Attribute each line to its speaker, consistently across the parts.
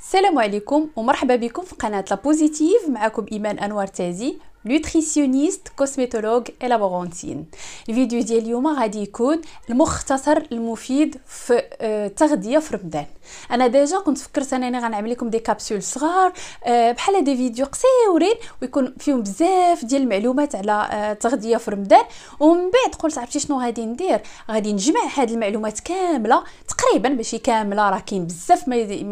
Speaker 1: السلام عليكم ومرحبا بكم في قناة لا بوزيتيف معكم إيمان أنوار تازي نوتريسيونيست كوسميتولوج الابورونتين الفيديو ديال اليوم غادي يكون المختصر المفيد في التغذيه في رمضان انا ديجا كنت فكرت انني غنعمل لكم دي كابسول صغار بحال دي فيديو قصيرين ويكون فيهم بزاف ديال المعلومات على التغذيه في رمضان ومن بعد قلت عرفتي شنو غادي ندير غادي نجمع هذه المعلومات كامله تقريبا ماشي كامله راه كاين بزاف ما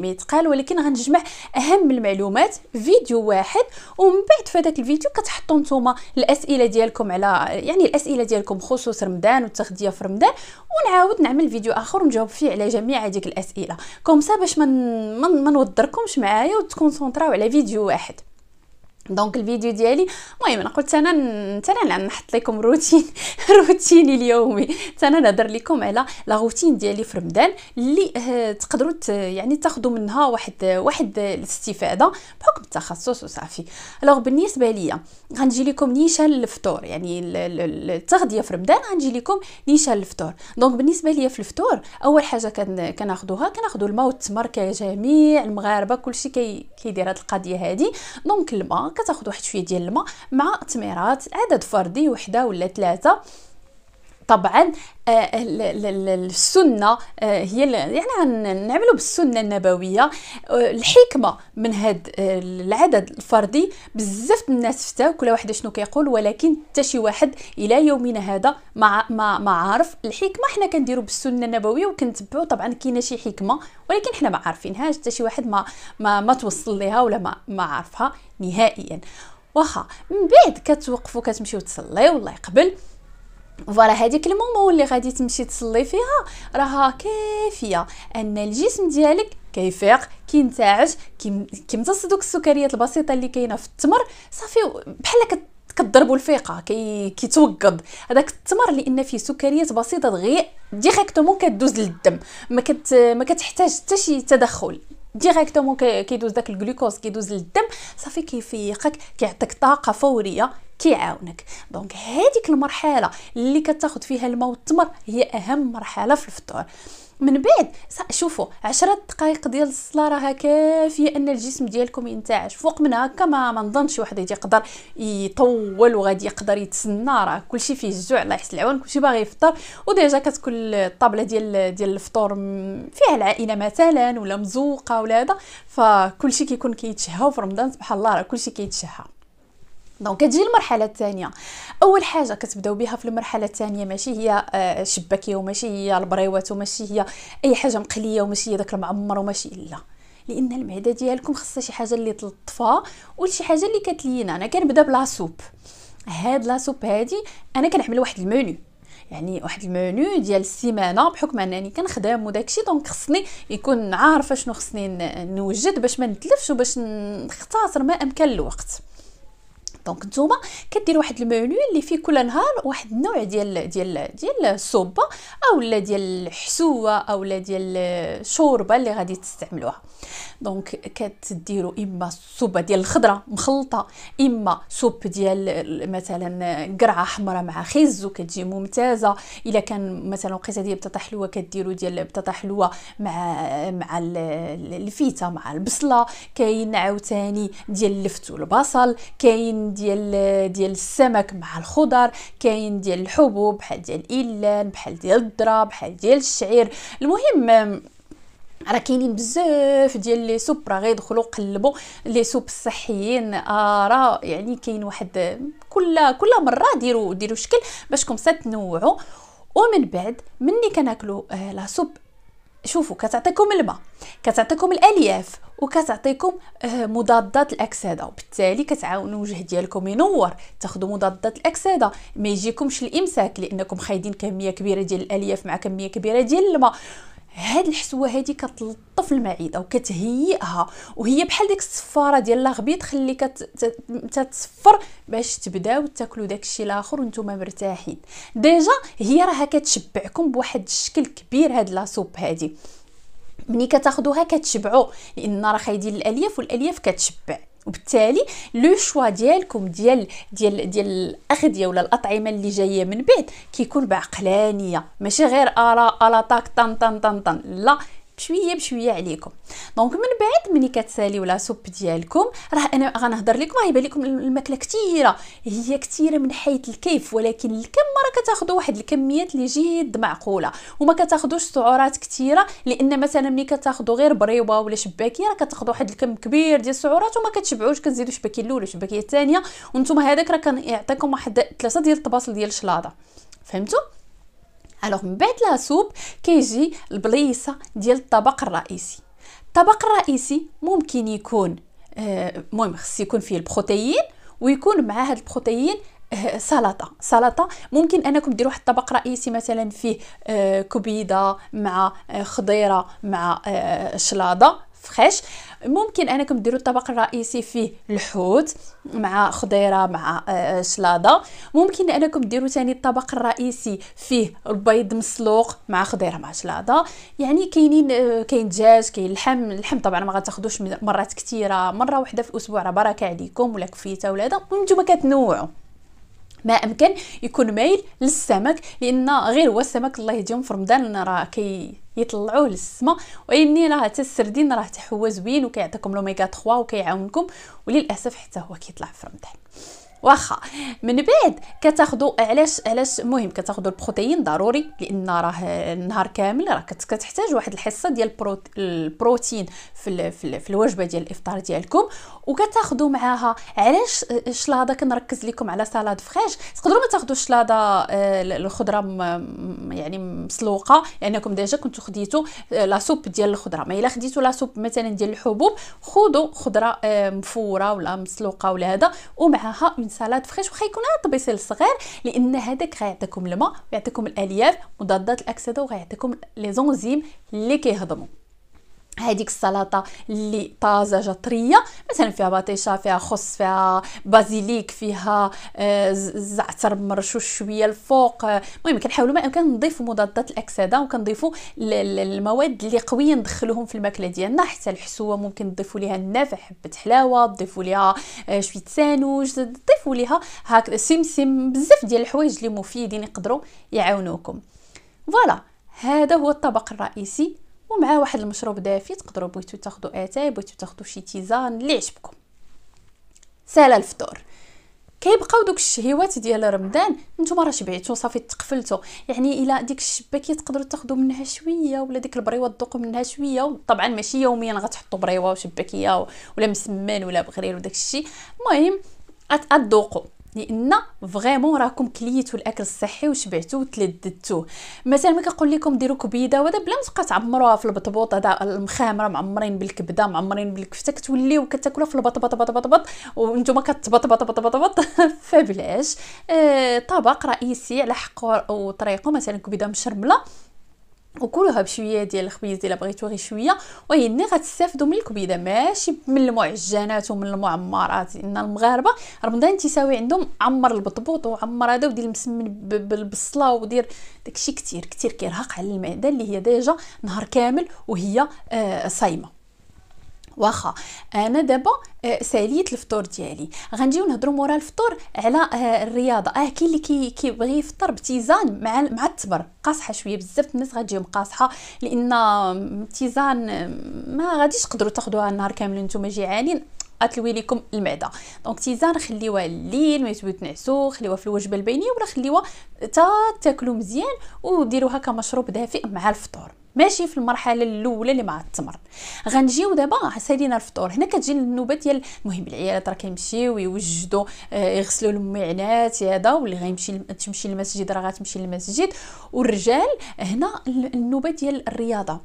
Speaker 1: ما يتقال ولكن غنجمع اهم المعلومات فيديو واحد ومن بعد في هذاك الفيديو كتحطوا نتوما الاسئله ديالكم على يعني الاسئله ديالكم خصوص رمضان والتغذيه في رمضان ونعاود نعمل فيديو اخر ونجاوب فيه على جميع هذيك الاسئله كومسا باش ما من... من... نوضركمش معايا وتكونسونطراو على فيديو واحد دونك الفيديو ديالي المهم انا قلت انا حتى انا نحط لكم روتين روتيني اليومي حتى انا نهضر لكم على لا روتين ديالي في رمضان اللي آه، تقدروا يعني تاخذوا منها واحد واحد الاستفاده بحكم التخصص وصافي الوغ بالنسبه ليا غنجي لكم نيشان الفطور يعني التغذيه في رمضان غنجي لكم نيشان الفطور دونك بالنسبه ليا في الفطور اول حاجه كناخذوها كناخذوا الماء والتمر كجميع المغاربه كلشي كيدير كي هذه القضيه هذه دونك الماء كتاخذ واحد شويه ديال الماء مع تميرات عدد فردي وحده ولا ثلاثه طبعا آه، السنه آه، هي يعني نعملوا بالسنه النبويه آه، الحكمه من هاد العدد الفردي بزاف الناس فتاو كل واحد شنو كيقول ولكن حتى شي واحد الى يومنا هذا ما ما, ما عارف الحكمه حنا كنديرو بالسنه النبويه وكنتبعو طبعا كاينه شي حكمه ولكن حنا ما عارفينهاش حتى شي واحد ما ما, ما توصل ليها ولا ما ما عارفها نهائيا واخا من بعد كتوقفوا كتمشيو تصليو الله يقبل فوالا هذيك المومون اللي غادي تمشي تصلي فيها راها كافيه ان الجسم ديالك كيفيق كينتعش كيمتص دوك السكريات البسيطه اللي كاينه في التمر صافي بحال كتضربوا الفيقه كي كيتوقد هذاك التمر لان فيه سكريات بسيطه دغيا ديريكتومون كدوز للدم ما كت ما كتحتاج حتى شي تدخل ديريكتومون كيدوز داك الجلوكوز كيدوز للدم صافي كيفيقك كيعطيك طاقه فوريه كيعاونك دونك هذيك المرحله اللي كتاخد فيها الماء والتمر هي اهم مرحله في الفطور من بعد شوفوا عشرة دقائق ديال الصلاه راها كافيه ان الجسم ديالكم ينتعش فوق من هكا ما ما نظنش واحد يقدر يطول وغادي يقدر يتسنى راه كلشي فيه الجوع الله يحسن العون كلشي باغي يفطر وديجا كتكون الطابله ديال ديال الفطور فيها العائله مثلا ولا مزوقه ولا هذا فكلشي كيكون كيتشهى وفي رمضان سبحان الله راه كلشي كيتشهى دونك كتجي المرحله الثانيه اول حاجه كتبداو بها في المرحله الثانيه ماشي هي الشباكيه آه، وماشي هي البريوات وماشي هي اي حاجه مقليه وماشي هي داك المعمر وماشي لا لان المعده ديالكم خصها شي حاجه اللي تلطفها وشي حاجه اللي كتلينا انا كنبدا بلا سوب هاد لا سوب هادي انا كنعمل واحد المنيو يعني واحد المنيو ديال السيمانه بحكم انني كنخدم وداكشي دونك خصني يكون عارفه شنو خصني نوجد باش ما نتلفش وباش نختصر ما امكن الوقت دونك نتوما كدير واحد المنيو اللي فيه كل نهار واحد النوع ديال ديال ديال الصوبه اولا ديال الحسوه اولا ديال الشوربه اللي غادي تستعملوها دونك كتديروا اما الصوبه ديال الخضره مخلطه اما صوب ديال مثلا قرعه حمراء مع خز وكتجي ممتازه الا كان مثلا وقيته ديال بطاطا حلوه كديروا ديال بطاطا حلوه مع مع الفيته مع البصله كاين عاوتاني ديال اللفت والبصل كاين ديال ديال السمك مع الخضر كاين ديال الحبوب بحال ديال الإلان بحال ديال الذره بحال ديال الشعير المهم راه كاينين بزاف ديال لي سوب راه غيدخلوا قلبوا لي سوب الصحيين آه راه يعني كاين واحد كل كل مره ديروا ديروا شكل باشكم ستنوعوا ومن بعد مني كناكلوا آه، لا سوب شوفوا كتعطيكم الماء كتعطيكم الالياف وكتعطيكم آه، مضادات الاكسده وبالتالي كتعاونوا الوجه ديالكم ينور تاخذوا مضادات الاكسده ما يجيكمش الامساك لانكم خايدين كميه كبيره ديال الالياف مع كميه كبيره ديال الماء هاد الحسوه هادي كتلطف المعده وكتهيئها وهي بحال ديك الصفاره ديال لاغبي خلي كتصفر باش تبداو تاكلوا داكشي الاخر وانتم مرتاحين ديجا هي راها كتشبعكم بواحد الشكل كبير هاد لاسوب هادي ملي كتاخذوها كتشبعوا لان راه خايدين الالياف والالياف كتشبع وبالتالي لو شوا ديالكم ديال ديال ديال الاغذيه ولا الاطعمه اللي جايه من بعد كيكون بعقلانيه ماشي غير ارا الا طاك طن طن طن طن لا بشويه بشويه عليكم دونك من بعد ملي كتساليو لا سوب ديالكم راه انا غنهضر لكم غيبان لكم الماكله كثيره هي كثيره من حيث الكيف ولكن الكم راه كتاخذوا واحد الكميات اللي جد معقوله وما كتاخذوش سعرات كثيره لان مثلا ملي كتاخذوا غير بريوه ولا شباكيه راه كتاخذوا واحد الكم كبير ديال السعرات وما كتشبعوش كنزيدوا شباكيه الاولى وشباكيه الثانيه وانتم هذاك راه كيعطيكم واحد ثلاثه ديال الطباصل ديال الشلاضه فهمتوا الوغ من بعد لا سوب كيجي البليصه ديال الطبق الرئيسي الطبق الرئيسي ممكن يكون المهم آه خص يكون فيه البروتيين ويكون مع هاد البروتيين سلطه سلطه ممكن انكم ديروا واحد الطبق رئيسي مثلا فيه كبيده مع خضيره مع شلاضه فخيش ممكن انكم ديروا الطبق الرئيسي فيه الحوت مع خضيره مع آه، سلاده ممكن انكم ديروا ثاني الطبق الرئيسي فيه البيض مسلوق مع خضيره مع سلاده يعني كاينين آه، كاين دجاج كاين اللحم اللحم طبعا ما غتاخذوش مرات كثيره مره واحده في الاسبوع راه بركه عليكم ولا كفيته ولا هذا وانتم كتنوعوا ما امكن يكون مايل للسمك لان غير هو السمك الله يهديهم في رمضان راه كي يطلعوه للسماء ومنين راه حتى السردين راه حتى هو زوين وكيعطيكم لوميغا 3 وكيعاونكم وللاسف حتى هو كيطلع في رمضان واخا من بعد كتاخذوا علاش علاش مهم كتاخذوا البروتين ضروري لان راه النهار كامل راه كتحتاج واحد الحصه ديال البروتين في في, في الوجبه ديال الافطار ديالكم وكتاخذوا معاها علاش الشلاضه كنركز لكم على سلطه فريش تقدروا ما تاخذوا الشلاضه آه، الخضره يعني مسلوقه لانكم يعني ديجا كنتو خديتو آه، لا سوب ديال الخضره ما الا خديتو لا سوب مثلا ديال الحبوب خذوا خضره آه، مفوره ولا مسلوقه ولا هذا ومعها اون سلطه فريش وخا يكون غير طبيصيل الصغير لان هذاك غيعطيكم الماء ويعطيكم الالياف مضادات الاكسده وغيعطيكم لي زونزيم اللي كيهضموا هذيك السلطه اللي طازجه طريه مثلا فيها بطيشه فيها خص فيها بازيليك فيها آه، زعتر مرشوش شويه الفوق آه، المهم كنحاولوا ما امكن نضيفوا مضادات الاكسده وكنضيفوا المواد اللي قويه ندخلوهم في الماكله ديالنا حتى الحسوه ممكن تضيفوا ليها النافع حبه حلاوه تضيفوا ليها آه، شويه سانوج تضيفوا ليها هاك سمسم بزاف ديال الحوايج اللي مفيدين يقدروا يعاونوكم فوالا هذا هو الطبق الرئيسي ومع واحد المشروب دافي تقدروا بغيتو تاخذوا اتاي بغيتو تاخذوا شي تيزان اللي عجبكم سالا الفطور كيبقاو دوك الشهيوات ديال رمضان نتوما راه شبعتو صافي تقفلتو يعني الا ديك الشباكيه تقدروا تاخذوا منها شويه ولا ديك البريوه تذوقوا منها شويه طبعا ماشي يوميا غتحطوا بريوه وشباكيه ولا مسمن ولا بغرير وداك الشيء المهم اتذوقوا لان فريمون راكم كليتوا الاكل الصحي وشبعتوا وتلذذتوه مثلا ملي كنقول لكم ديروا كبيده وهذا بلا ما تبقى تعمروها في البطبوط هذا المخامره معمرين بالكبده معمرين بالكفته كتوليو كتاكلوها في البطبط بطبط بط وانتم كتبطبط بطبط بط فبلاش آه طبق رئيسي على حق وطريقه مثلا كبيده مشرمله وكلها بشويه ديال الخبيز الا بغيتو غير شويه اللي غتستافدوا من الكبيده ماشي من المعجنات ومن المعمرات ان المغاربه رمضان تيساوي عندهم عمر البطبوط وعمر هذا ودير المسمن بالبصله ودير داكشي كثير كثير كيرهق على المعده اللي هي ديجا نهار كامل وهي آه صايمه واخا انا دابا آه، ساليت الفطور ديالي غنجيو نهضروا مورا الفطور على آه، الرياضه اه كاين اللي كيبغي يفطر بتيزان مع مع التمر قاصحه شويه بزاف الناس غتجيهم قاصحه لان التيزان ما غاديش تقدروا تاخذوها النهار كامل نتوما جيعانين غتلوي لكم المعده دونك تيزان خليوها الليل ما تنعسو خليوها في الوجبه البينيه ولا خليوها تا تاكلوا مزيان وديروها كمشروب دافئ مع الفطور ماشي في المرحله الاولى اللي مع التمر غنجيو دابا سالينا الفطور هنا كتجي النوبه ديال المهم العيالات راه كيمشيو يوجدوا آه، يغسلوا المعنات هذا واللي غيمشي تمشي للمسجد راه غتمشي للمسجد والرجال هنا النوبه ديال الرياضه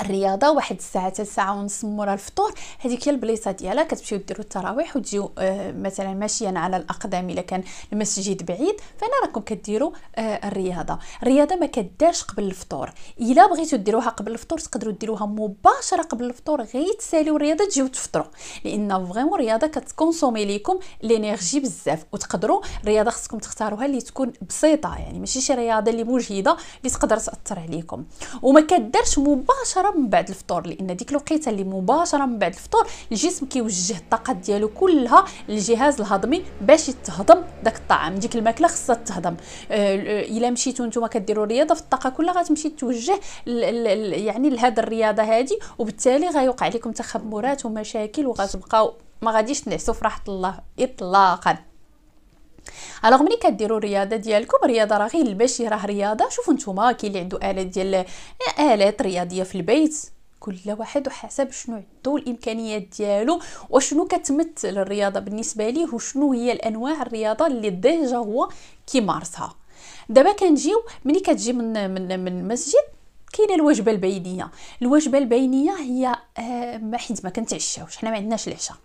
Speaker 1: الرياضه واحد الساعه حتى الساعه ونص مورا الفطور هذيك هي البليصه ديالها كتمشيو ديروا التراويح وتجيو آه مثلا ماشيا على الاقدام الا كان المسجد بعيد فانا راكم كديروا آه الرياضه الرياضه ما كداش قبل الفطور الا بغيتو ديروها قبل الفطور تقدروا ديروها مباشره قبل الفطور غير تساليو الرياضه تجيو تفطروا لان فريمون الرياضه كتكونسومي ليكم لينيرجي بزاف وتقدروا الرياضه خصكم تختاروها اللي تكون بسيطه يعني ماشي شي رياضه اللي مجهده اللي تقدر تاثر عليكم وما كدارش مباشره مباشره من بعد الفطور لان ديك الوقيته اللي مباشره من بعد الفطور الجسم كيوجه الطاقه ديالو كلها للجهاز الهضمي باش يتهضم داك الطعام ديك الماكله خصها تهضم آه، آه، الا مشيتو نتوما كديروا رياضه فالطاقه كلها غتمشي توجه يعني لهاد الرياضه هذه وبالتالي غيوقع لكم تخمرات ومشاكل وغتبقاو ما غاديش تنعسوا في راحه الله اطلاقا الوغ ملي كديروا الرياضه ديالكم الرياضه راه غير الباشي راه رياضه شوفوا نتوما كاين اللي عنده الات ديال الات رياضيه في البيت كل واحد وحسب شنو عنده الامكانيات ديالو وشنو كتمثل الرياضه بالنسبه ليه وشنو هي الانواع الرياضه اللي ديجا هو كيمارسها دابا كنجيو ملي كتجي من من من المسجد كاينه الوجبه البينيه الوجبه البينيه هي ما آه، حيت ما كنتعشاوش حنا ما عندناش العشاء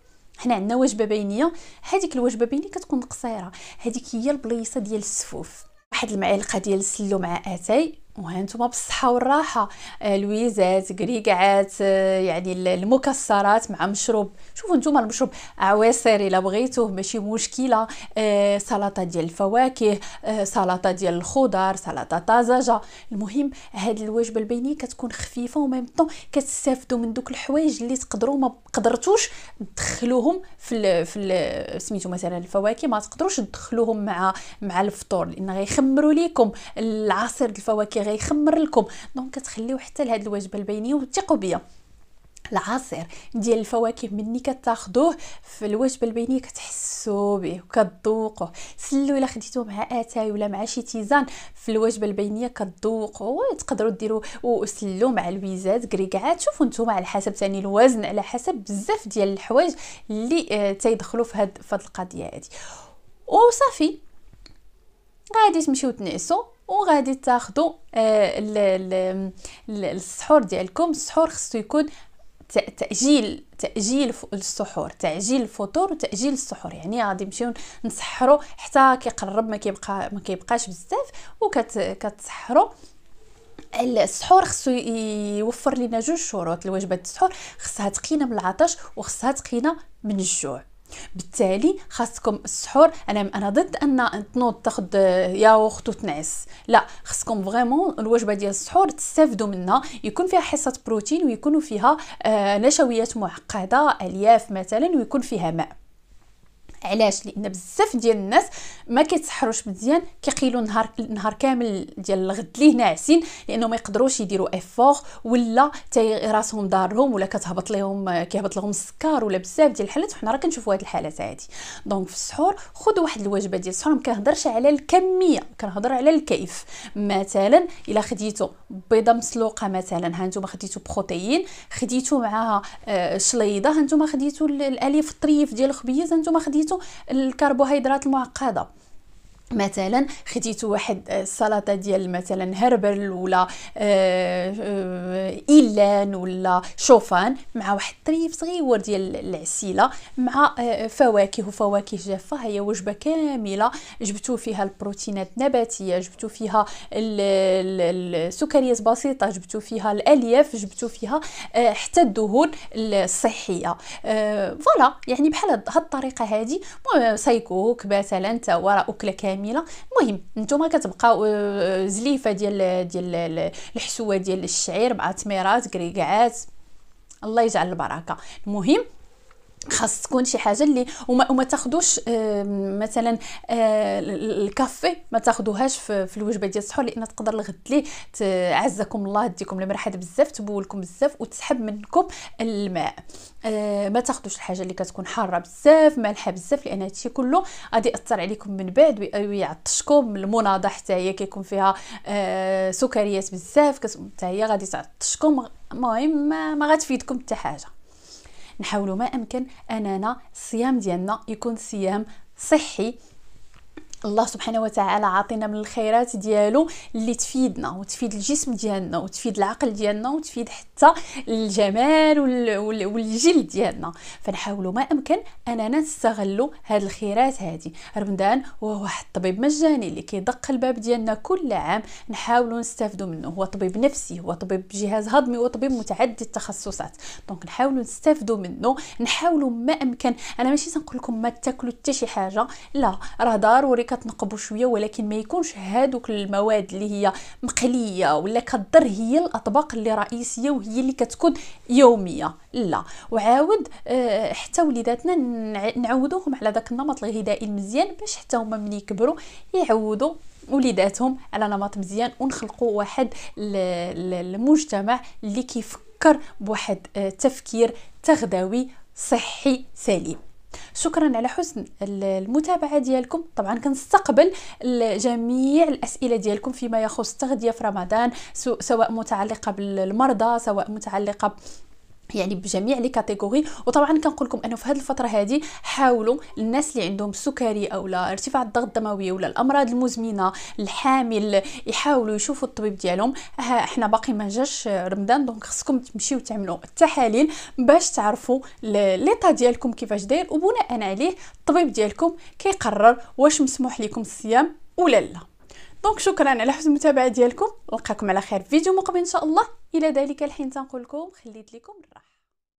Speaker 1: حنا عندنا وجبه بينيه هذيك الوجبه بينيه كتكون قصيره هذيك هي البليصه ديال السفوف واحد المعلقه ديال السلو مع اتاي وهانتوما بالصحه والراحه آه، لويزات كريكعات آه، يعني المكسرات مع مشروب شوفوا نتوما المشروب عواصر الا بغيتوه ماشي مشكله آه، سلطه ديال الفواكه سلطه ديال الخضر سلطه طازجه المهم هاد الوجبه البينيه كتكون خفيفه وميم طون كتستافدوا من دوك الحوايج اللي تقدروا ما قدرتوش تدخلوهم في الـ في ال سميتو مثلا الفواكه ما تقدروش تدخلوهم مع مع الفطور لان غيخمروا ليكم العصير الفواكه غيخمر لكم دونك كتخليو حتى لهاد الوجبه البينيه وثقوا بيا العصير ديال الفواكه مني كتاخذوه في الوجبه البينيه كتحسوا به وكتذوقوه سلو الا خديتوه مع اتاي ولا مع شي تيزان في الوجبه البينيه كتذوقوا وتقدروا ديروا وسلو مع الويزات كريكعات شوفوا نتوما على حسب ثاني الوزن على حسب بزاف ديال الحوايج اللي آه، تيدخلوا في هاد القضيه هادي وصافي غادي تمشيو تنعسوا وغادي تاخذوا آه، السحور ديالكم السحور خصو يكون تاجيل تاجيل السحور تعجيل الفطور وتاجيل السحور يعني غادي نمشيو نسحروا حتى كيقرب ما كيبقى ما كيبقاش بزاف وكتسحروا السحور خصو يوفر لنا جوج شروط الوجبه السحور خصها تقينا من العطش وخصها تقينا من الجوع بالتالي خاصكم السحور انا انا ضد ان تنوض تاخذ آه، ياغورت وتنعس لا خاصكم فريمون الوجبه ديال السحور تستافدوا منها يكون فيها حصه بروتين ويكونوا فيها آه، نشويات معقده الياف مثلا ويكون فيها ماء علاش لان بزاف ديال الناس ما كيتسحروش مزيان كيقيلوا نهار نهار كامل ديال الغد ليه ناعسين لانه ما يقدروش يديروا افور ولا حتى راسهم دارهم ولا كتهبط لهم كيهبط لهم السكر ولا بزاف ديال الحالات وحنا راه كنشوفوا هاد الحالات هادي دونك في السحور خد واحد الوجبه ديال السحور ما كنهضرش على الكميه كنهضر على الكيف مثلا الا خديتو بيضه مسلوقه مثلا ها نتوما خديتو بروتين خديتو معاها آه، شليضه ها نتوما خديتو الاليف الطريف ديال الخبيز ها نتوما خديتو سميتو الكربوهيدرات المعقده مثلا خديتو واحد آه، السلطه ديال مثلا هربل ولا آه، آه، ايلان ولا شوفان مع واحد طريف صغيور ديال العسيله مع فواكه وفواكه جافه هي وجبه كامله جبتو فيها البروتينات النباتيه جبتو فيها السكريات بسيطه جبتو فيها الالياف جبتو فيها حتى الدهون الصحيه فوالا يعني بحال هاد الطريقه هذه سايكوك مثلا تا اكله كامله جميله المهم نتوما كتبقاو آه، زليفه ديال ديال الحشوه ديال الشعير مع تميرات كريكعات الله يجعل البركه المهم خاص تكون شي حاجه اللي وما, وما تاخذوش آه، مثلا آه، الكافي ما تاخذوهاش في, الوجبه ديال السحور لان تقدر الغد لي تعزكم الله ديكم المرحد بزاف تبولكم بزاف وتسحب منكم الماء آه، ما تاخذوش الحاجه اللي كتكون حاره بزاف مالحه بزاف لان هادشي كله غادي ياثر عليكم من بعد ويعطشكم المناضه حتى هي كيكون فيها سكريات بزاف حتى هي غادي تعطشكم المهم ما غتفيدكم حتى حاجه نحاولوا ما امكن اننا الصيام ديالنا يكون صيام صحي الله سبحانه وتعالى عاطينا من الخيرات ديالو اللي تفيدنا وتفيد الجسم ديالنا وتفيد العقل ديالنا وتفيد حتى الجمال والجلد ديالنا فنحاولوا ما امكن اننا نستغلوا هاد الخيرات هادي رمضان هو واحد الطبيب مجاني اللي كيدق الباب ديالنا كل عام نحاولوا نستافدوا منه هو طبيب نفسي هو طبيب جهاز هضمي هو طبيب متعدد التخصصات دونك نحاولوا نستافدوا منه نحاولوا ما امكن انا ماشي تنقول لكم ما تاكلوا حتى شي حاجه لا راه ضروري كتنقبوا شويه ولكن ما يكونش هادوك المواد اللي هي مقليه ولا كضر هي الاطباق اللي رئيسيه وهي اللي كتكون يوميه لا وعاود آه، حتى وليداتنا نعودوهم على داك النمط الغذائي المزيان باش حتى هما ملي يكبروا يعودوا وليداتهم على نمط مزيان ونخلقوا واحد المجتمع اللي كيفكر بواحد آه، تفكير تغذوي صحي سليم شكرا على حسن المتابعه ديالكم طبعا كنستقبل جميع الاسئله ديالكم فيما يخص التغذيه في رمضان سواء متعلقه بالمرضى سواء متعلقه يعني بجميع لي كاتيجوري وطبعا كنقول لكم انه في هذه الفتره هذه حاولوا الناس اللي عندهم السكري او لا ارتفاع الضغط الدموي ولا الامراض المزمنه الحامل يحاولوا يشوفوا الطبيب ديالهم احنا باقي ما جاش رمضان دونك خصكم تمشيو تعملوا التحاليل باش تعرفوا ليطا ديالكم كيفاش داير وبناء عليه الطبيب ديالكم كيقرر واش مسموح لكم الصيام ولا لا دونك شكرا على حسن المتابعه ديالكم نلقاكم على خير في فيديو مقبل ان شاء الله الى ذلك الحين تنقول لكم خليت لكم الراحه